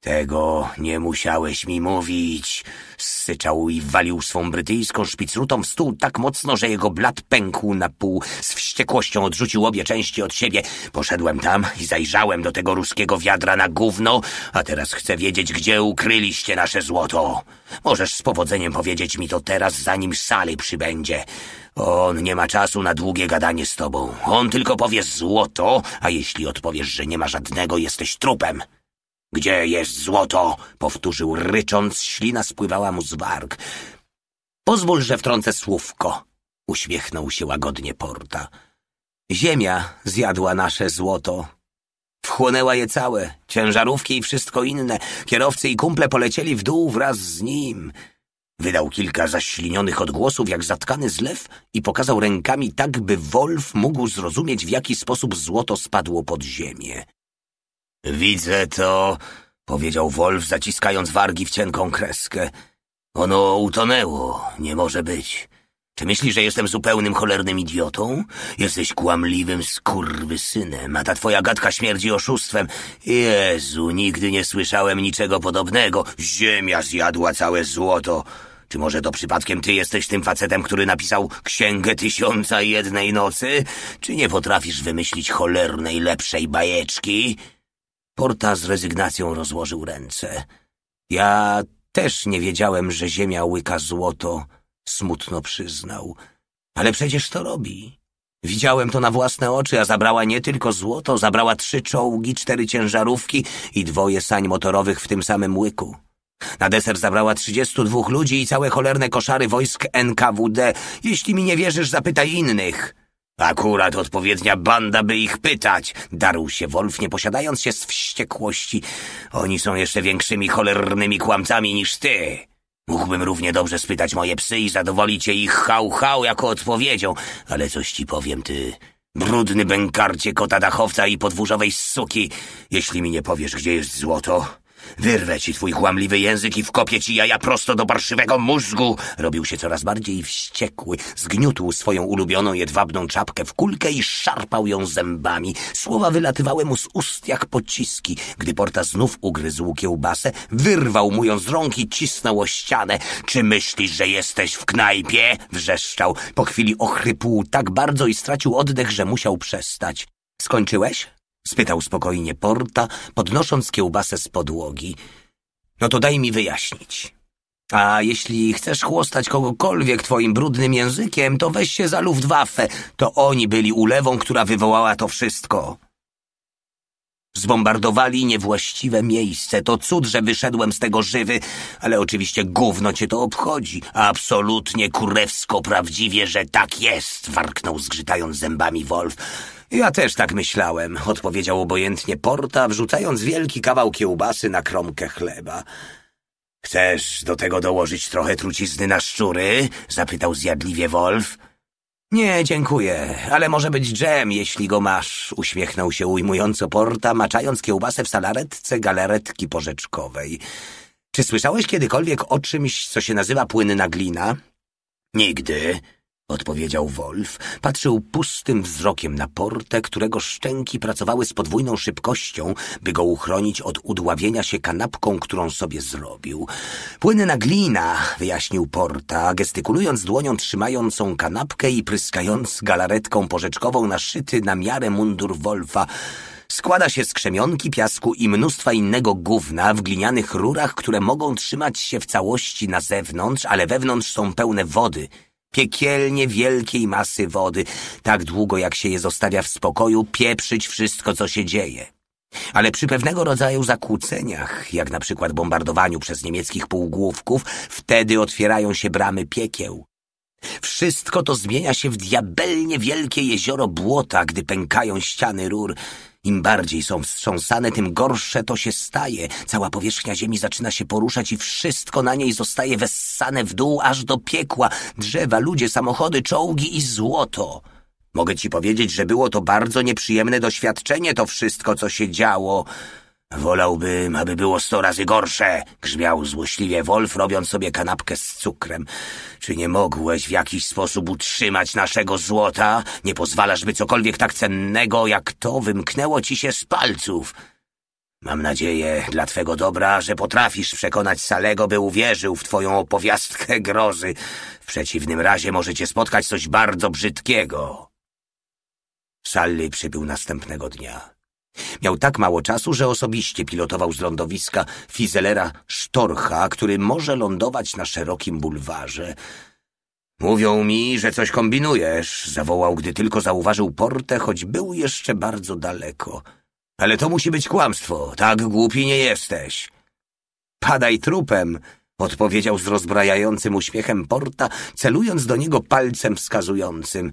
S1: Tego nie musiałeś mi mówić. Syczał i walił swą brytyjską szpicrutą w stół tak mocno, że jego blat pękł na pół. Z wściekłością odrzucił obie części od siebie. Poszedłem tam i zajrzałem do tego ruskiego wiadra na gówno, a teraz chcę wiedzieć, gdzie ukryliście nasze złoto. Możesz z powodzeniem powiedzieć mi to teraz, zanim Sally przybędzie. On nie ma czasu na długie gadanie z tobą. On tylko powie złoto, a jeśli odpowiesz, że nie ma żadnego, jesteś trupem. Gdzie jest złoto? Powtórzył rycząc, ślina spływała mu z warg. Pozwól, że wtrącę słówko. Uśmiechnął się łagodnie Porta. Ziemia zjadła nasze złoto. Wchłonęła je całe, ciężarówki i wszystko inne. Kierowcy i kumple polecieli w dół wraz z nim. Wydał kilka zaślinionych odgłosów jak zatkany zlew i pokazał rękami tak, by Wolf mógł zrozumieć, w jaki sposób złoto spadło pod ziemię. Widzę to, powiedział Wolf, zaciskając wargi w cienką kreskę. Ono utonęło, nie może być. Czy myślisz, że jestem zupełnym cholernym idiotą? Jesteś kłamliwym skurwysynem, a ta twoja gadka śmierdzi oszustwem. Jezu, nigdy nie słyszałem niczego podobnego. Ziemia zjadła całe złoto. Czy może to przypadkiem ty jesteś tym facetem, który napisał Księgę Tysiąca i Jednej Nocy? Czy nie potrafisz wymyślić cholernej lepszej bajeczki? Porta z rezygnacją rozłożył ręce. Ja też nie wiedziałem, że ziemia łyka złoto, smutno przyznał. Ale przecież to robi. Widziałem to na własne oczy, a zabrała nie tylko złoto, zabrała trzy czołgi, cztery ciężarówki i dwoje sań motorowych w tym samym łyku. Na deser zabrała trzydziestu dwóch ludzi i całe cholerne koszary wojsk NKWD. Jeśli mi nie wierzysz, zapytaj innych. Akurat odpowiednia banda, by ich pytać, darł się Wolf, nie posiadając się z wściekłości. Oni są jeszcze większymi cholernymi kłamcami niż ty. Mógłbym równie dobrze spytać moje psy i zadowolić je ich hał-hał jako odpowiedzią, ale coś ci powiem, ty... Brudny bękarcie kota dachowca i podwórzowej suki, jeśli mi nie powiesz, gdzie jest złoto, Wyrwę ci twój chłamliwy język i wkopię ci jaja prosto do parszywego mózgu. Robił się coraz bardziej wściekły. Zgniótł swoją ulubioną jedwabną czapkę w kulkę i szarpał ją zębami. Słowa wylatywały mu z ust jak pociski. Gdy Porta znów ugryzł kiełbasę, wyrwał mu ją z rąk i cisnął o ścianę. Czy myślisz, że jesteś w knajpie? Wrzeszczał. Po chwili ochrypł tak bardzo i stracił oddech, że musiał przestać. Skończyłeś? spytał spokojnie Porta, podnosząc kiełbasę z podłogi. No to daj mi wyjaśnić. A jeśli chcesz chłostać kogokolwiek twoim brudnym językiem, to weź się za Luftwaffe. To oni byli ulewą, która wywołała to wszystko. Zbombardowali niewłaściwe miejsce. To cud, że wyszedłem z tego żywy, ale oczywiście gówno cię to obchodzi. Absolutnie kurewsko prawdziwie, że tak jest, warknął zgrzytając zębami Wolf. Ja też tak myślałem, odpowiedział obojętnie Porta, wrzucając wielki kawał kiełbasy na kromkę chleba. Chcesz do tego dołożyć trochę trucizny na szczury? zapytał zjadliwie Wolf. Nie, dziękuję, ale może być dżem, jeśli go masz, uśmiechnął się ujmująco Porta, maczając kiełbasę w salaretce galaretki porzeczkowej. Czy słyszałeś kiedykolwiek o czymś, co się nazywa płynna glina? Nigdy odpowiedział Wolf. Patrzył pustym wzrokiem na portę, którego szczęki pracowały z podwójną szybkością, by go uchronić od udławienia się kanapką, którą sobie zrobił. Płynna glina, wyjaśnił porta, gestykulując dłonią trzymającą kanapkę i pryskając galaretką porzeczkową naszyty na miarę mundur Wolfa. Składa się z krzemionki, piasku i mnóstwa innego gówna w glinianych rurach, które mogą trzymać się w całości na zewnątrz, ale wewnątrz są pełne wody – piekielnie wielkiej masy wody, tak długo jak się je zostawia w spokoju, pieprzyć wszystko, co się dzieje. Ale przy pewnego rodzaju zakłóceniach, jak na przykład bombardowaniu przez niemieckich półgłówków, wtedy otwierają się bramy piekieł. Wszystko to zmienia się w diabelnie wielkie jezioro błota, gdy pękają ściany rur im bardziej są wstrząsane, tym gorsze to się staje. Cała powierzchnia ziemi zaczyna się poruszać i wszystko na niej zostaje wessane w dół aż do piekła. Drzewa, ludzie, samochody, czołgi i złoto. Mogę ci powiedzieć, że było to bardzo nieprzyjemne doświadczenie, to wszystko, co się działo. Wolałbym, aby było sto razy gorsze, grzmiał złośliwie Wolf, robiąc sobie kanapkę z cukrem. Czy nie mogłeś w jakiś sposób utrzymać naszego złota? Nie pozwalasz, by cokolwiek tak cennego jak to wymknęło ci się z palców. Mam nadzieję, dla twego dobra, że potrafisz przekonać Salego, by uwierzył w twoją opowiastkę grozy. W przeciwnym razie możecie spotkać coś bardzo brzydkiego. Sally przybył następnego dnia. Miał tak mało czasu, że osobiście pilotował z lądowiska fizelera Sztorcha, który może lądować na szerokim bulwarze. Mówią mi, że coś kombinujesz, zawołał, gdy tylko zauważył portę, choć był jeszcze bardzo daleko. Ale to musi być kłamstwo, tak głupi nie jesteś. Padaj trupem, odpowiedział z rozbrajającym uśmiechem porta, celując do niego palcem wskazującym.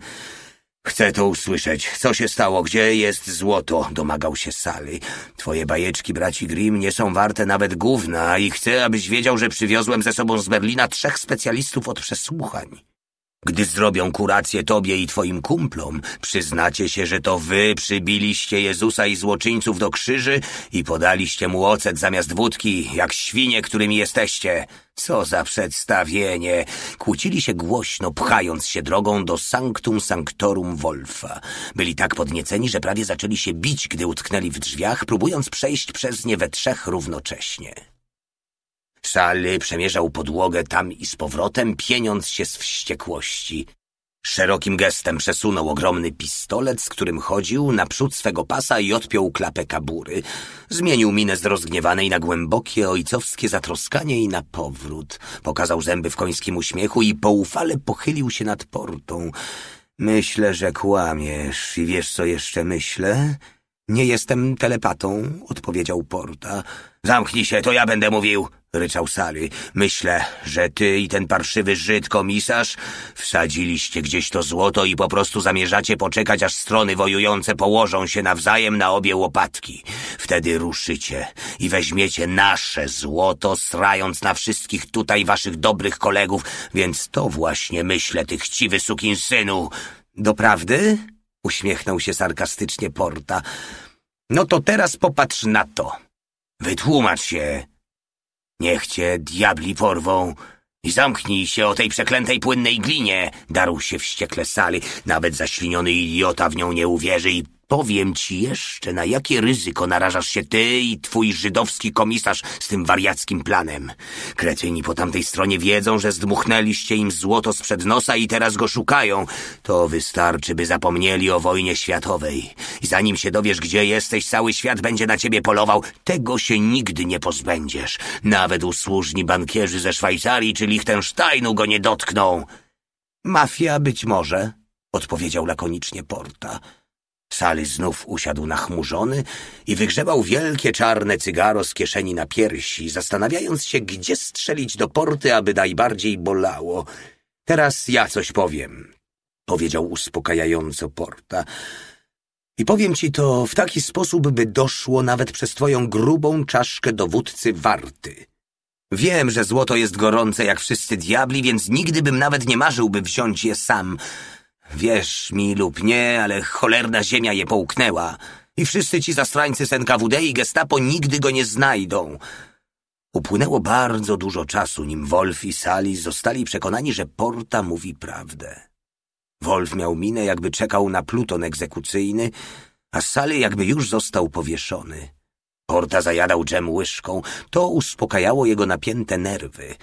S1: Chcę to usłyszeć. Co się stało? Gdzie jest złoto? Domagał się Sally. Twoje bajeczki, braci Grimm, nie są warte nawet gówna i chcę, abyś wiedział, że przywiozłem ze sobą z Berlina trzech specjalistów od przesłuchań. Gdy zrobią kurację tobie i twoim kumplom, przyznacie się, że to wy przybiliście Jezusa i złoczyńców do krzyży i podaliście mu ocet zamiast wódki, jak świnie, którymi jesteście. Co za przedstawienie! Kłócili się głośno, pchając się drogą do Sanctum Sanctorum Wolfa. Byli tak podnieceni, że prawie zaczęli się bić, gdy utknęli w drzwiach, próbując przejść przez nie we trzech równocześnie. Sally przemierzał podłogę tam i z powrotem, pieniąc się z wściekłości. Szerokim gestem przesunął ogromny pistolet, z którym chodził, naprzód swego pasa i odpiął klapę kabury. Zmienił minę z rozgniewanej na głębokie ojcowskie zatroskanie i na powrót. Pokazał zęby w końskim uśmiechu i poufale pochylił się nad portą. Myślę, że kłamiesz i wiesz, co jeszcze myślę? Nie jestem telepatą, odpowiedział Porta. Zamknij się, to ja będę mówił, ryczał Sali. Myślę, że ty i ten parszywy Żyd komisarz wsadziliście gdzieś to złoto i po prostu zamierzacie poczekać, aż strony wojujące położą się nawzajem na obie łopatki. Wtedy ruszycie i weźmiecie nasze złoto, srając na wszystkich tutaj waszych dobrych kolegów, więc to właśnie myślę, ty chciwy sukinsynu. Doprawdy? Uśmiechnął się sarkastycznie Porta. No to teraz popatrz na to. Wytłumacz się. Niech cię diabli porwą i zamknij się o tej przeklętej płynnej glinie. Darł się wściekle sali. Nawet zaśliniony idiota w nią nie uwierzy i Powiem ci jeszcze, na jakie ryzyko narażasz się ty i twój żydowski komisarz z tym wariackim planem. Kretyni po tamtej stronie wiedzą, że zdmuchnęliście im złoto sprzed nosa i teraz go szukają. To wystarczy, by zapomnieli o wojnie światowej. I zanim się dowiesz, gdzie jesteś, cały świat będzie na ciebie polował. Tego się nigdy nie pozbędziesz. Nawet usłużni bankierzy ze Szwajcarii czy Liechtensteinu go nie dotkną. Mafia być może, odpowiedział lakonicznie Porta. Sali znów usiadł nachmurzony i wygrzebał wielkie czarne cygaro z kieszeni na piersi, zastanawiając się, gdzie strzelić do porty, aby najbardziej bolało. Teraz ja coś powiem, powiedział uspokajająco porta. I powiem ci to w taki sposób, by doszło nawet przez twoją grubą czaszkę dowódcy warty. Wiem, że złoto jest gorące jak wszyscy diabli, więc nigdy bym nawet nie marzył, by wziąć je sam. Wierz mi lub nie, ale cholerna ziemia je połknęła i wszyscy ci zastrańcy z NKWD i gestapo nigdy go nie znajdą. Upłynęło bardzo dużo czasu, nim Wolf i Sali zostali przekonani, że Porta mówi prawdę. Wolf miał minę, jakby czekał na pluton egzekucyjny, a Sali jakby już został powieszony. Porta zajadał dżem łyżką. To uspokajało jego napięte nerwy.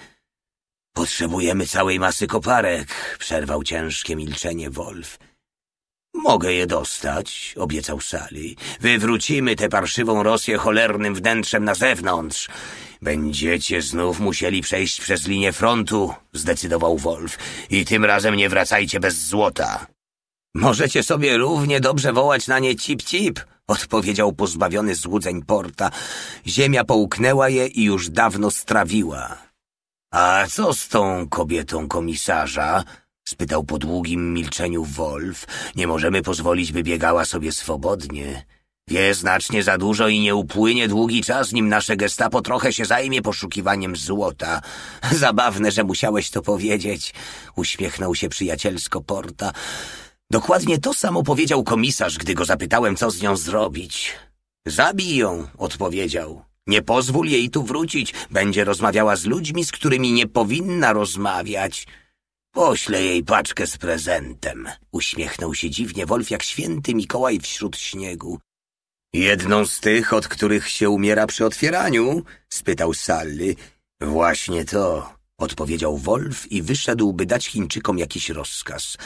S1: Potrzebujemy całej masy koparek, przerwał ciężkie milczenie Wolf. Mogę je dostać, obiecał Sali. Wywrócimy tę parszywą Rosję cholernym wnętrzem na zewnątrz. Będziecie znów musieli przejść przez linię frontu, zdecydował Wolf. I tym razem nie wracajcie bez złota. Możecie sobie równie dobrze wołać na nie cip-cip, odpowiedział pozbawiony złudzeń Porta. Ziemia połknęła je i już dawno strawiła. A co z tą kobietą komisarza? spytał po długim milczeniu Wolf. Nie możemy pozwolić, by biegała sobie swobodnie. Wie znacznie za dużo i nie upłynie długi czas, nim nasze gestapo trochę się zajmie poszukiwaniem złota. Zabawne, że musiałeś to powiedzieć, uśmiechnął się przyjacielsko Porta. Dokładnie to samo powiedział komisarz, gdy go zapytałem, co z nią zrobić. Zabij ją, odpowiedział. Nie pozwól jej tu wrócić. Będzie rozmawiała z ludźmi, z którymi nie powinna rozmawiać. Poślę jej paczkę z prezentem. Uśmiechnął się dziwnie Wolf jak święty Mikołaj wśród śniegu. Jedną z tych, od których się umiera przy otwieraniu? spytał Sally. Właśnie to, odpowiedział Wolf i wyszedł, by dać Chińczykom jakiś rozkaz.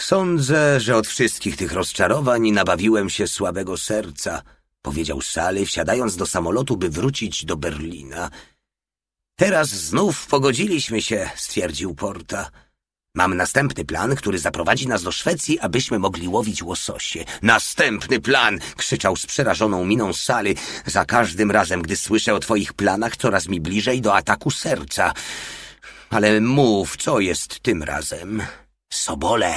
S1: Sądzę, że od wszystkich tych rozczarowań nabawiłem się słabego serca powiedział Sally, wsiadając do samolotu, by wrócić do Berlina. Teraz znów pogodziliśmy się, stwierdził Porta. Mam następny plan, który zaprowadzi nas do Szwecji, abyśmy mogli łowić łososie. Następny plan! krzyczał z przerażoną miną Sally. Za każdym razem, gdy słyszę o twoich planach, coraz mi bliżej do ataku serca. Ale mów, co jest tym razem? Sobole!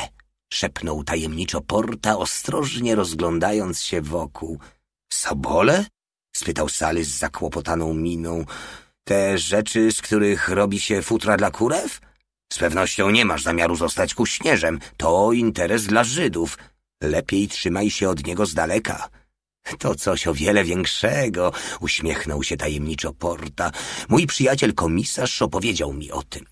S1: szepnął tajemniczo Porta, ostrożnie rozglądając się wokół. Sobole? spytał Sally z zakłopotaną miną. Te rzeczy, z których robi się futra dla kurew? Z pewnością nie masz zamiaru zostać kuśnierzem. To interes dla Żydów. Lepiej trzymaj się od niego z daleka. To coś o wiele większego, uśmiechnął się tajemniczo Porta. Mój przyjaciel komisarz opowiedział mi o tym.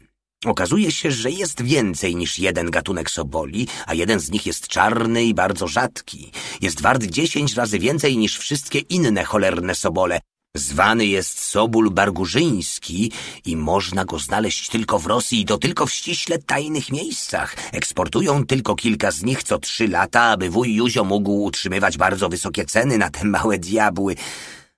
S1: Okazuje się, że jest więcej niż jeden gatunek soboli, a jeden z nich jest czarny i bardzo rzadki. Jest wart dziesięć razy więcej niż wszystkie inne cholerne sobole. Zwany jest sobul bargurzyński i można go znaleźć tylko w Rosji i to tylko w ściśle tajnych miejscach. Eksportują tylko kilka z nich co trzy lata, aby wuj Józio mógł utrzymywać bardzo wysokie ceny na te małe diabły.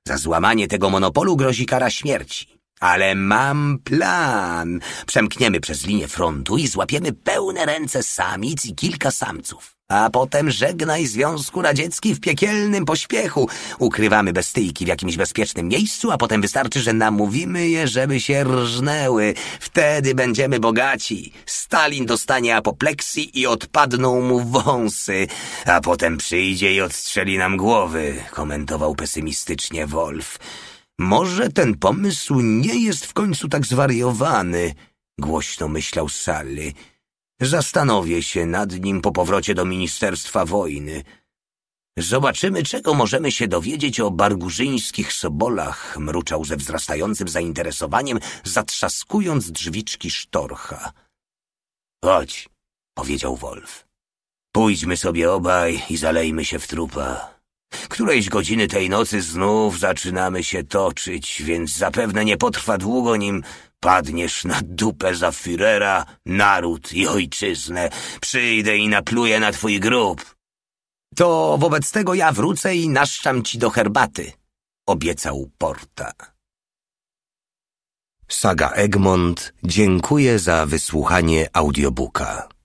S1: Za złamanie tego monopolu grozi kara śmierci. Ale mam plan. Przemkniemy przez linię frontu i złapiemy pełne ręce samic i kilka samców. A potem żegnaj Związku Radziecki w piekielnym pośpiechu. Ukrywamy bestyjki w jakimś bezpiecznym miejscu, a potem wystarczy, że namówimy je, żeby się rżnęły. Wtedy będziemy bogaci. Stalin dostanie apopleksji i odpadną mu wąsy. A potem przyjdzie i odstrzeli nam głowy, komentował pesymistycznie Wolf. Może ten pomysł nie jest w końcu tak zwariowany, głośno myślał Sally. Zastanowię się nad nim po powrocie do Ministerstwa Wojny. Zobaczymy, czego możemy się dowiedzieć o bargurzyńskich sobolach, mruczał ze wzrastającym zainteresowaniem, zatrzaskując drzwiczki sztorcha. Chodź, powiedział Wolf. Pójdźmy sobie obaj i zalejmy się w trupa. Którejś godziny tej nocy znów zaczynamy się toczyć, więc zapewne nie potrwa długo, nim padniesz na dupę za Führera, naród i ojczyznę. Przyjdę i napluję na twój grób. To wobec tego ja wrócę i naszczam ci do herbaty, obiecał Porta. Saga Egmont dziękuję za wysłuchanie audiobooka.